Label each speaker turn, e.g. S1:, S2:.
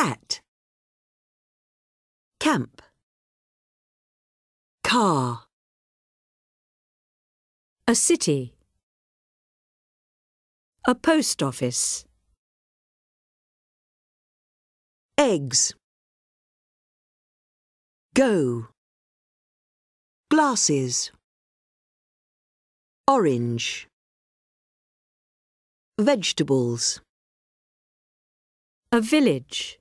S1: Cat. Camp. Car. A city. A post office. Eggs. Go. Glasses. Orange. Vegetables. A village.